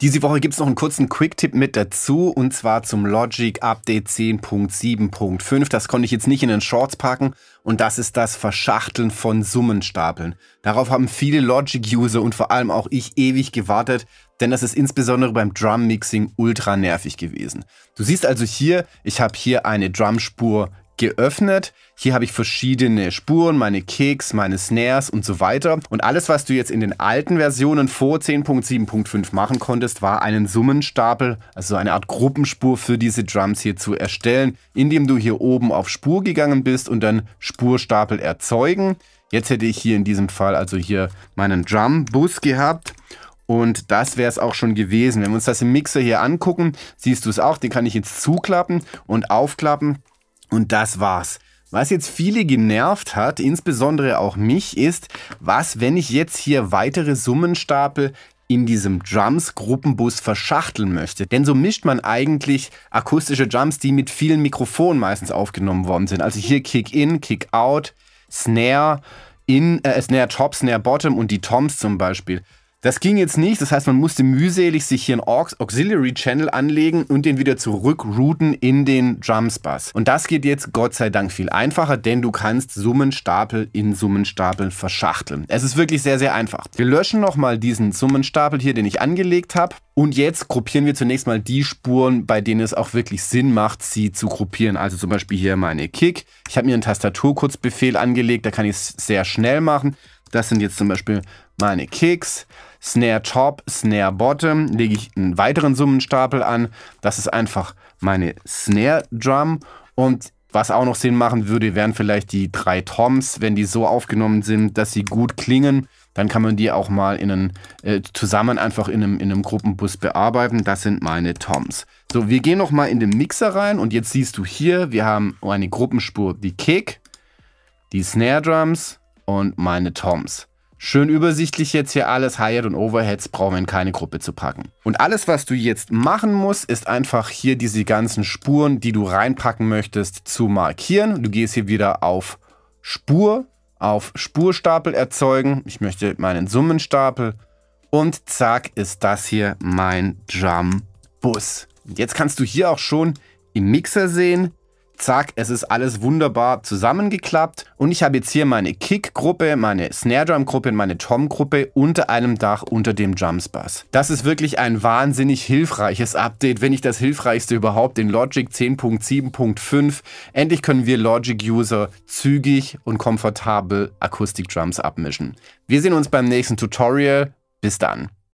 Diese Woche gibt es noch einen kurzen Quick-Tipp mit dazu und zwar zum Logic Update 10.7.5. Das konnte ich jetzt nicht in den Shorts packen und das ist das Verschachteln von Summenstapeln. Darauf haben viele Logic-User und vor allem auch ich ewig gewartet, denn das ist insbesondere beim Drum-Mixing ultra nervig gewesen. Du siehst also hier, ich habe hier eine Drumspur geöffnet. Hier habe ich verschiedene Spuren, meine Kicks, meine Snares und so weiter. Und alles, was du jetzt in den alten Versionen vor 10.7.5 machen konntest, war einen Summenstapel, also eine Art Gruppenspur für diese Drums hier zu erstellen, indem du hier oben auf Spur gegangen bist und dann Spurstapel erzeugen. Jetzt hätte ich hier in diesem Fall also hier meinen Drum-Bus gehabt und das wäre es auch schon gewesen. Wenn wir uns das im Mixer hier angucken, siehst du es auch. Den kann ich jetzt zuklappen und aufklappen. Und das war's. Was jetzt viele genervt hat, insbesondere auch mich, ist, was, wenn ich jetzt hier weitere Summenstapel in diesem Drums-Gruppenbus verschachteln möchte. Denn so mischt man eigentlich akustische Drums, die mit vielen Mikrofonen meistens aufgenommen worden sind. Also hier Kick-In, Kick-Out, Snare, in, äh, Snare Top, Snare Bottom und die Toms zum Beispiel. Das ging jetzt nicht, das heißt, man musste mühselig sich hier einen Auxiliary Channel anlegen und den wieder zurückrouten in den Drums Bass. Und das geht jetzt Gott sei Dank viel einfacher, denn du kannst Summenstapel in Summenstapel verschachteln. Es ist wirklich sehr, sehr einfach. Wir löschen nochmal diesen Summenstapel hier, den ich angelegt habe. Und jetzt gruppieren wir zunächst mal die Spuren, bei denen es auch wirklich Sinn macht, sie zu gruppieren. Also zum Beispiel hier meine Kick. Ich habe mir einen Tastaturkurzbefehl angelegt, da kann ich es sehr schnell machen. Das sind jetzt zum Beispiel meine Kicks. Snare Top, Snare Bottom lege ich einen weiteren Summenstapel an. Das ist einfach meine Snare Drum. Und was auch noch Sinn machen würde, wären vielleicht die drei Toms, wenn die so aufgenommen sind, dass sie gut klingen. Dann kann man die auch mal in einen, äh, zusammen einfach in einem, in einem Gruppenbus bearbeiten. Das sind meine Toms. So, wir gehen nochmal in den Mixer rein und jetzt siehst du hier, wir haben eine Gruppenspur, die Kick, die Snare Drums und meine Toms. Schön übersichtlich jetzt hier alles, High-End und Overheads brauchen wir in keine Gruppe zu packen. Und alles, was du jetzt machen musst, ist einfach hier diese ganzen Spuren, die du reinpacken möchtest, zu markieren. Du gehst hier wieder auf Spur, auf Spurstapel erzeugen. Ich möchte meinen Summenstapel und zack ist das hier mein Drum Bus. Und jetzt kannst du hier auch schon im Mixer sehen, Zack, es ist alles wunderbar zusammengeklappt und ich habe jetzt hier meine Kick-Gruppe, meine Snare-Drum-Gruppe und meine Tom-Gruppe unter einem Dach unter dem Jumps-Bass. Das ist wirklich ein wahnsinnig hilfreiches Update, wenn nicht das hilfreichste überhaupt in Logic 10.7.5. Endlich können wir Logic-User zügig und komfortabel Akustik-Drums abmischen. Wir sehen uns beim nächsten Tutorial. Bis dann.